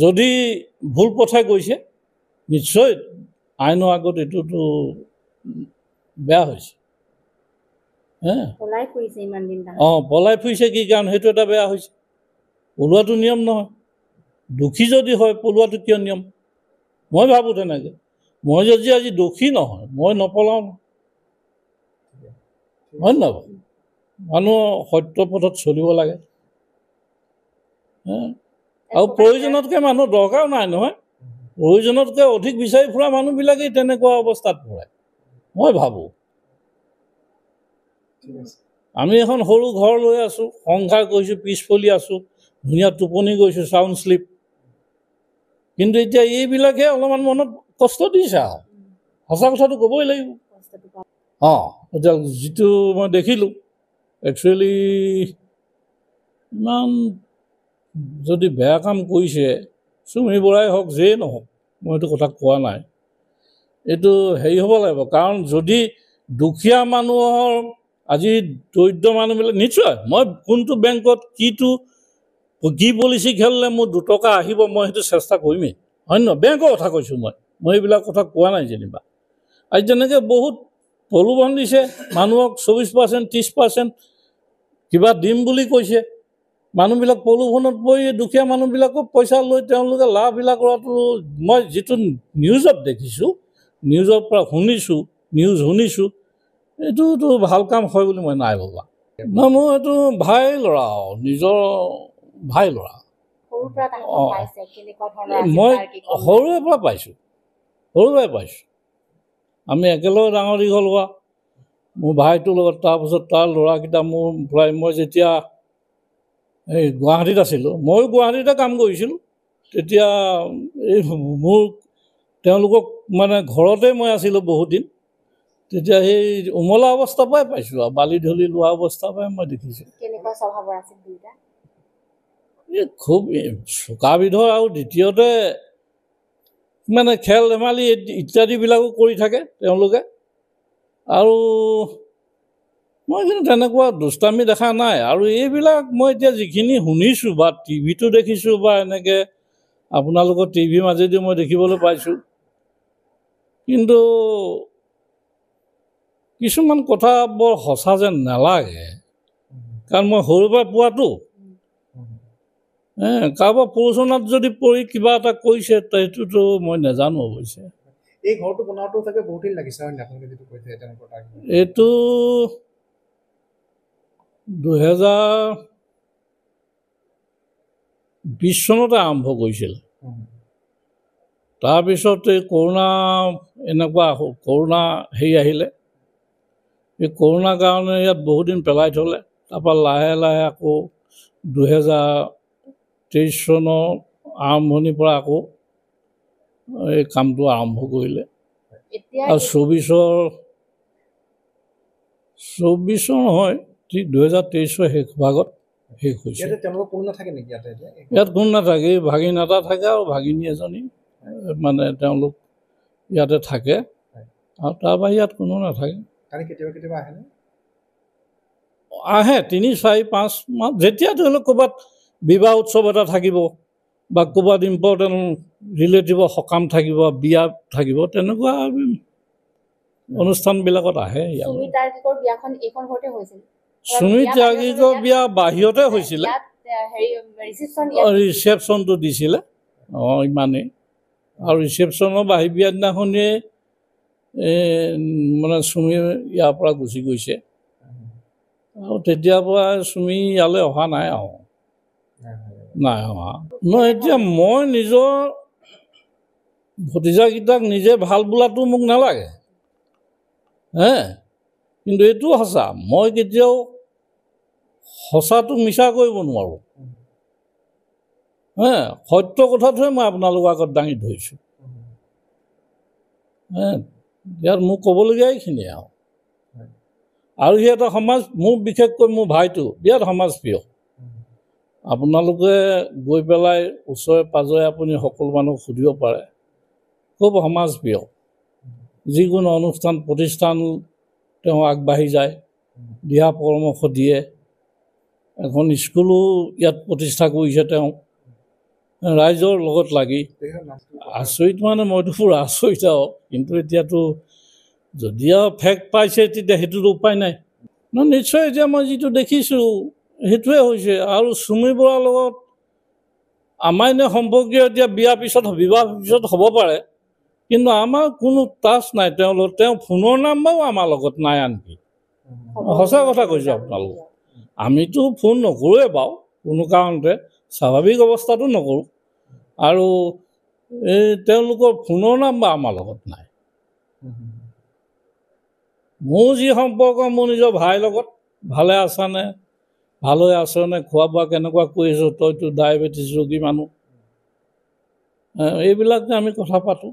যদি ভুল পথে গৈছে নিশ্চয় আইনৰ আগত এইটোতো বেয়া হৈছে অঁ পলাই ফুৰিছে কি কাৰণ সেইটো এটা বেয়া হৈছে পলোৱাটো নিয়ম নহয় দোষী যদি হয় পলোৱাটো কিয় নিয়ম মই ভাবোঁ তেনেকৈ মই যদি আজি দোষী নহয় মই নপলাওঁ হয় নহয় মানুহ সত্য পথত চলিব লাগে আৰু প্ৰয়োজনতকৈ মানুহ দৰকাৰ নাই নহয় প্ৰয়োজনতকৈ অধিক বিচাৰি ফুৰা মানুহবিলাকেই তেনেকুৱা অৱস্থাত পৰে মই ভাবোঁ আমি এখন সৰু ঘৰ লৈ আছোঁ সংসাৰ কৰিছোঁ পিছফলি আছোঁ ধুনীয়া টোপনি গৈছোঁ চাউণ্ড শ্লিপ কিন্তু এতিয়া এইবিলাকে অলপমান মনত কষ্ট দিছে আৰু সঁচা কথাটো ক'বই লাগিব অঁ এতিয়া যিটো মই দেখিলোঁ একচুৱেলি ইমান যদি বেয়া কাম কৰিছে চুমি বৰাই হওক যেই নহওক মই এইটো কথা কোৱা নাই এইটো হেৰি হ'ব লাগিব কাৰণ যদি দুখীয়া মানুহৰ আজি দৰিদ্ৰ মানুহবিলাক নিশ্চয় মই কোনটো বেংকত কিটো কি পলিচি খেলিলে মোৰ দুটকা আহিব মই সেইটো চেষ্টা কৰিমেই হয় নহয় বেংকৰ কথা কৈছোঁ মই মই এইবিলাক কথা কোৱা নাই যেনিবা আজি যেনেকৈ বহুত প্ৰলোভন দিছে মানুহক চৌবিছ পাৰ্চেণ্ট ত্ৰিছ পাৰ্চেণ্ট কিবা দিম বুলি কৈছে মানুহবিলাক প্ৰলোভনত পৰি দুখীয়া মানুহবিলাকো পইচা লৈ তেওঁলোকে লাভবিলাক কৰাটো মই যিটো নিউজত দেখিছোঁ নিউজৰ পৰা শুনিছোঁ নিউজ শুনিছোঁ এইটোতো ভাল কাম হয় বুলি মই নাই ভবা নহয় মোৰ এইটো ভাই ল'ৰা আৰু নিজৰ ভাই ল'ৰা অঁ মই সৰুৰে পৰা পাইছোঁ সৰুৰে পৰাই পাইছোঁ আমি একেলগে ডাঙৰ দীঘল হোৱা মোৰ ভাইটোৰ লগত তাৰপাছত তাৰ ল'ৰাকেইটা মোৰ প্ৰায় মই যেতিয়া এই গুৱাহাটীত আছিলোঁ ময়ো গুৱাহাটীতে কাম কৰিছিলোঁ তেতিয়া এই মোৰ তেওঁলোকক মানে ঘৰতে মই আছিলোঁ বহুত দিন তেতিয়া সেই উমলা অৱস্থাৰ পৰাই পাইছোঁ আৰু বালি ঢলি লোৱা অৱস্থাৰ পৰাই মই দেখিছোঁ এই খুব বিধৰ আৰু দ্বিতীয়তে মানে খেল ধেমালি ইত্যাদিবিলাকো কৰি থাকে তেওঁলোকে আৰু মই কিন্তু তেনেকুৱা দুষ্টামি দেখা নাই আৰু এইবিলাক মই এতিয়া যিখিনি শুনিছোঁ বা টিভিটো দেখিছোঁ বা এনেকৈ আপোনালোকৰ টিভিৰ মাজেদি মই দেখিবলৈ পাইছোঁ কিন্তু কিছুমান কথা বৰ সঁচা যেন নালাগে কাৰণ মই সৰুৰ পৰা পোৱাটো কাৰোবাৰ প্ৰৰোচনাত যদি পৰি কিবা এটা কৈছে সেইটোতো মই নাজানো অৱশ্যে এইটো দুহেজাৰ বিছ চনতে আৰম্ভ কৰিছিল তাৰপিছত এই কৰোণা এনেকুৱা কৰোণা হেৰি আহিলে এই কৰোণাৰ কাৰণে ইয়াত বহুদিন পেলাই থ'লে তাৰপৰা লাহে লাহে আকৌ দুহেজাৰ তেইছ চনৰ আৰম্ভণিৰ পৰা আকৌ এই কামটো আৰম্ভ কৰিলে আৰু চৌবিছৰ চৌবিছৰ হয় দুহেজাৰ তেইছৰ শেষ ভাগত শেষ হৈছে ইয়াত কোনো নাথাকে ভাগিন এটা থাকে আৰু ভাগিনী এজনী মানে তেওঁলোক ইয়াতে থাকে আৰু তাৰ পৰা ইয়াত কোনো নাথাকে আহে তিনি চাৰি পাঁচ মাহ যেতিয়া ধৰি লওক ক'ৰবাত বিবাহ উৎসৱ এটা থাকিব বা ক'ৰবাত ইম্পৰ্টেণ্ট ৰিলেটিভৰ সকাম থাকিব বিয়া থাকিব তেনেকুৱা অনুষ্ঠানবিলাকত আহে সুমিত ত্যাগীকৰ বিয়া বাহিৰতে হৈছিলে ৰিচেপশ্যনটো দিছিলে অঁ ইমানেই আৰু ৰিচেপশ্যনৰ বাহিৰ বিয়াৰ দিনাখনিয়ে মানে চুমি ইয়াৰ পৰা গুচি গৈছে আৰু তেতিয়াৰ পৰা চুমি ইয়ালৈ অহা নাই আৰু নাই অহা মই এতিয়া মই নিজৰ ভতিজাকেইটাক নিজে ভাল বোলাটো মোক নালাগে হে কিন্তু এইটো সঁচা মই কেতিয়াও সঁচাটো মিছা কৰিব নোৱাৰোঁ হে সত্য কথাটোহে মই আপোনালোকৰ আগত দাঙি ধৰিছোঁ হে ইয়াত মোক ক'বলগীয়া এইখিনিয়ে আৰু আৰু সি এটা সমাজ মোৰ বিশেষকৈ মোৰ ভাইটো বিৰাট সমাজ প্ৰিয় আপোনালোকে গৈ পেলাই ওচৰে পাঁজৰে আপুনি সকলো মানুহ সুধিব পাৰে খুব সমাজ প্ৰিয় যিকোনো অনুষ্ঠান প্ৰতিষ্ঠান তেওঁ আগবাঢ়ি যায় দিহা পৰামৰ্শ দিয়ে এখন স্কুলো ইয়াত প্ৰতিষ্ঠা কৰিছে তেওঁ ৰাইজৰ লগত লাগি আচৰিত মানে মইতো পূৰা আচৰিত আৰু কিন্তু এতিয়াতো যদি আৰু ফেক পাইছে তেতিয়া সেইটোতো উপায় নাই ন নিশ্চয় এতিয়া মই যিটো দেখিছোঁ সেইটোৱে হৈছে আৰু চুমি বৰাৰ লগত আমাৰ এনেই সম্পৰ্কীয় এতিয়া বিয়াৰ পিছত বিবাহ পিছত হ'ব পাৰে কিন্তু আমাৰ কোনো টাচ নাই তেওঁলোক তেওঁ ফোনৰ নাম্বাৰো আমাৰ লগত নাই আনকি সঁচা কথা কৈছোঁ আপোনালোকক আমিতো ফোন নকৰোঁৱে বাৰু কোনো কাৰণতে স্বাভাৱিক অৱস্থাটো নকৰোঁ আৰু এই তেওঁলোকৰ ফোনৰ নাম্বাৰ আমাৰ লগত নাই মোৰ যি সম্পৰ্ক মোৰ নিজৰ ভাইৰ লগত ভালে আছানে ভাল হৈ আছনে খোৱা বোৱা কেনেকুৱা কৰি কৰিছোঁ তইতো ডায়েবেটিছ ৰোগী মানুহ এইবিলাক যে আমি কথা পাতোঁ